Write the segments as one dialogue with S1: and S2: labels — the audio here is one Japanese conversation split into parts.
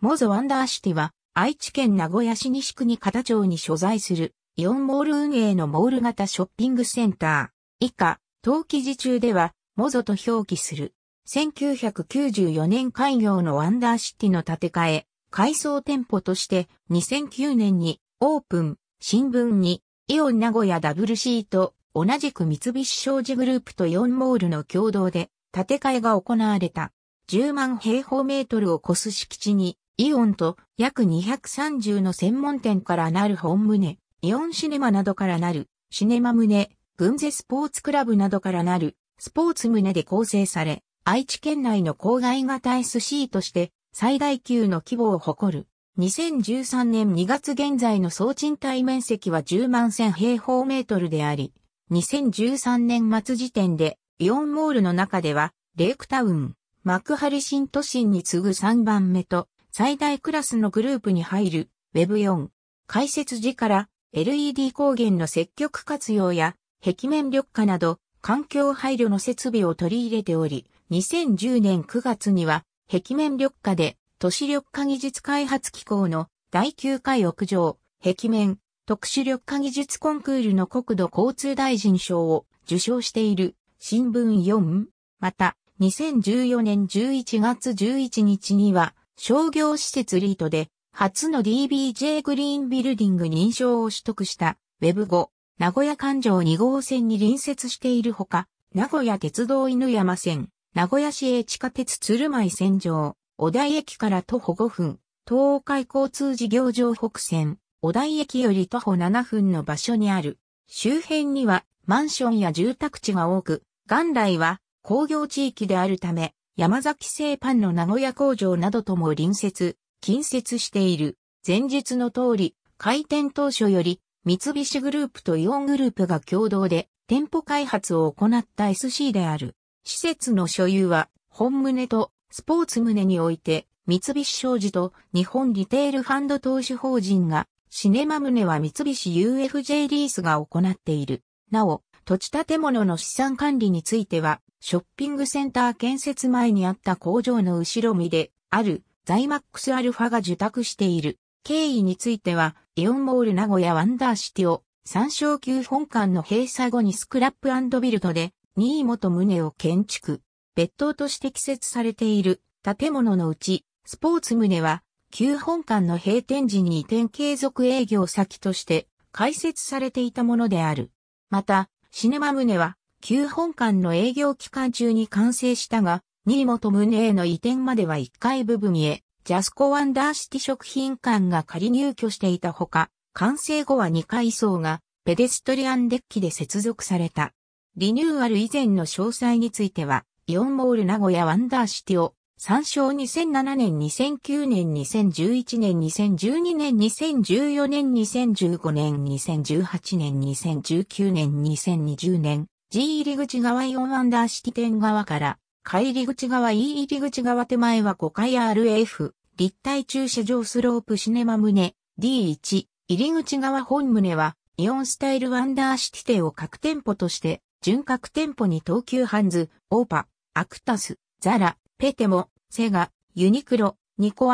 S1: モゾワンダーシティは、愛知県名古屋市西区に片町に所在する、イオンモール運営のモール型ショッピングセンター。以下、当記事中では、モゾと表記する。1994年開業のワンダーシティの建て替え、改装店舗として2009年にオープン、新聞にイオン名古屋ダブルシート、同じく三菱商事グループとイオンモールの共同で建て替えが行われた。10万平方メートルを超す敷地にイオンと約230の専門店からなる本棟、イオンシネマなどからなる、シネマ棟、軍勢スポーツクラブなどからなる、スポーツ棟で構成され、愛知県内の郊外型 SC として最大級の規模を誇る。2013年2月現在の総賃貸面積は10万1000平方メートルであり、2013年末時点でイオンモールの中では、レイクタウン、幕張新都心に次ぐ3番目と最大クラスのグループに入る Web4。解説時から LED 光源の積極活用や壁面緑化など環境配慮の設備を取り入れており、2010年9月には壁面緑化で都市緑化技術開発機構の第9回屋上、壁面、特殊緑化技術コンクールの国土交通大臣賞を受賞している新聞4。また、2014年11月11日には商業施設リートで初の DBJ グリーンビルディング認証を取得した Web5 名古屋環状2号線に隣接しているほか、名古屋鉄道犬山線、名古屋市営地下鉄鶴舞線上、小田駅から徒歩5分、東海交通事業場北線、小田駅より徒歩7分の場所にある。周辺にはマンションや住宅地が多く、元来は工業地域であるため、山崎製パンの名古屋工場などとも隣接、近接している。前述の通り、開店当初より、三菱グループとイオングループが共同で店舗開発を行った SC である。施設の所有は、本棟とスポーツ棟において、三菱商事と日本リテールファンド投資法人が、シネマ棟は三菱 UFJ リースが行っている。なお、土地建物の資産管理については、ショッピングセンター建設前にあった工場の後ろ身であるザイマックスアルファが受託している。経緯については、イオンモール名古屋ワンダーシティを参照級本館の閉鎖後にスクラップビルドで、新本宗を建築、別棟として季節されている建物のうち、スポーツ棟は、旧本館の閉店時に移転継続営業先として開設されていたものである。また、シネマムネは、旧本館の営業期間中に完成したが、新本ネへの移転までは1階部分へ、ジャスコワンダーシティ食品館が仮入居していたほか、完成後は2階層が、ペデストリアンデッキで接続された。リニューアル以前の詳細については、イオンモール名古屋ワンダーシティを参照2007年、2009年、2011年、2012年、2014年、2015年、2018年、2019年、2020年、G 入り口側4オンアンダーシティ店側から、帰り口側 E 入り口側手前は5階 RF、立体駐車場スロープシネマ胸 D1、入り口側本胸は、イオンスタイルワンダーシティ店を各店舗として、準各店舗に東急ハンズ、オーパ、アクタス、ザラ、ペテモ、セガ、ユニクロ、ニコ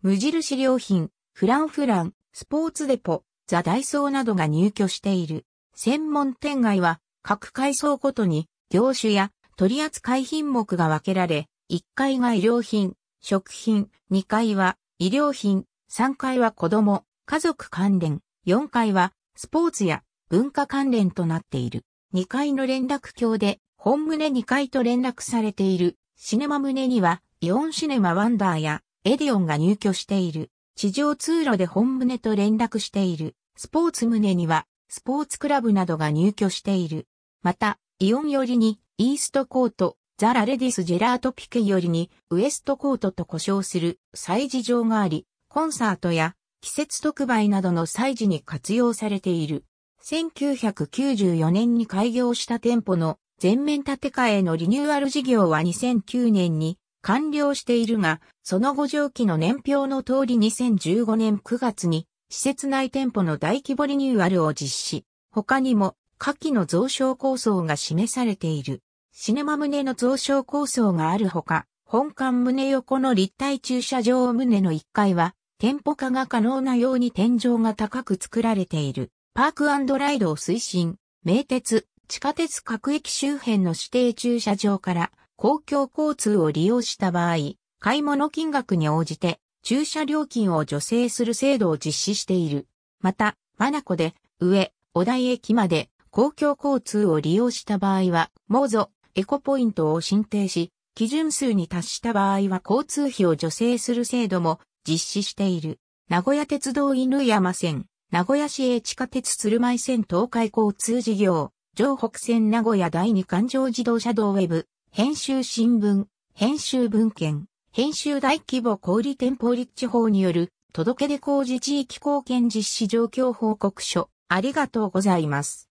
S1: 無印良品、フランフラン、スポーツデポ、ザ・ダイソーなどが入居している。専門店街は各階層ごとに業種や取扱品目が分けられ、1階が医療品、食品、2階は医療品、3階は子供、家族関連、4階はスポーツや文化関連となっている。2階の連絡橋で、本棟2階と連絡されているシネマ胸には、イオンシネマワンダーや、エディオンが入居している。地上通路で本胸と連絡している。スポーツ胸には、スポーツクラブなどが入居している。また、イオン寄りに、イーストコート、ザ・ラレディス・ジェラート・ピケよりに、ウエストコートと呼称する、祭事場があり、コンサートや、季節特売などの祭事に活用されている。1994年に開業した店舗の全面建て替えのリニューアル事業は2009年に完了しているが、その後上記の年表の通り2015年9月に施設内店舗の大規模リニューアルを実施。他にも、下記の増床構想が示されている。シネマ棟の増床構想があるほか、本館棟横の立体駐車場棟の1階は、店舗化が可能なように天井が高く作られている。パークライドを推進、名鉄、地下鉄各駅周辺の指定駐車場から公共交通を利用した場合、買い物金額に応じて駐車料金を助成する制度を実施している。また、マナコで上、小台駅まで公共交通を利用した場合は、モーゾ、エコポイントを申請し、基準数に達した場合は交通費を助成する制度も実施している。名古屋鉄道犬山線、名古屋市営地下鉄鶴舞線東海交通事業、城北線名古屋第二環状自動車道ウェブ、編集新聞、編集文献、編集大規模小売店舗立地法による届け出工事地域貢献実施状況報告書、ありがとうございます。